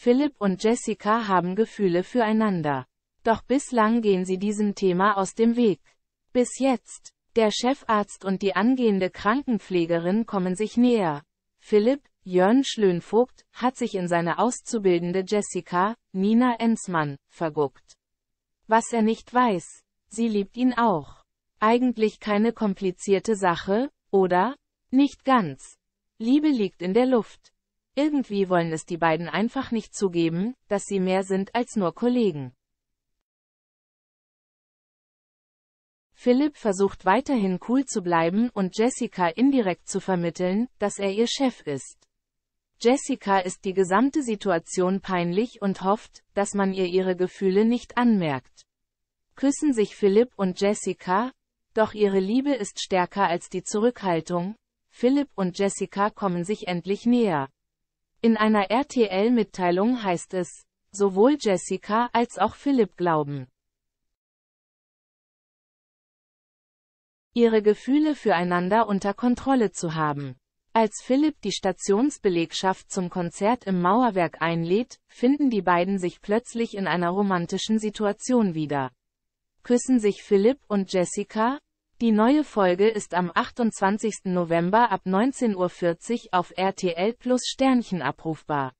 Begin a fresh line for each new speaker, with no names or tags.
Philipp und Jessica haben Gefühle füreinander. Doch bislang gehen sie diesem Thema aus dem Weg. Bis jetzt. Der Chefarzt und die angehende Krankenpflegerin kommen sich näher. Philipp, Jörn Schlönvogt, hat sich in seine auszubildende Jessica, Nina Enzmann, verguckt. Was er nicht weiß, sie liebt ihn auch. Eigentlich keine komplizierte Sache, oder? Nicht ganz. Liebe liegt in der Luft. Irgendwie wollen es die beiden einfach nicht zugeben, dass sie mehr sind als nur Kollegen. Philipp versucht weiterhin cool zu bleiben und Jessica indirekt zu vermitteln, dass er ihr Chef ist. Jessica ist die gesamte Situation peinlich und hofft, dass man ihr ihre Gefühle nicht anmerkt. Küssen sich Philipp und Jessica, doch ihre Liebe ist stärker als die Zurückhaltung, Philipp und Jessica kommen sich endlich näher. In einer RTL-Mitteilung heißt es, sowohl Jessica als auch Philipp glauben. ihre Gefühle füreinander unter Kontrolle zu haben. Als Philipp die Stationsbelegschaft zum Konzert im Mauerwerk einlädt, finden die beiden sich plötzlich in einer romantischen Situation wieder. Küssen sich Philipp und Jessica, die neue Folge ist am 28. November ab 19.40 Uhr auf RTL Plus Sternchen abrufbar.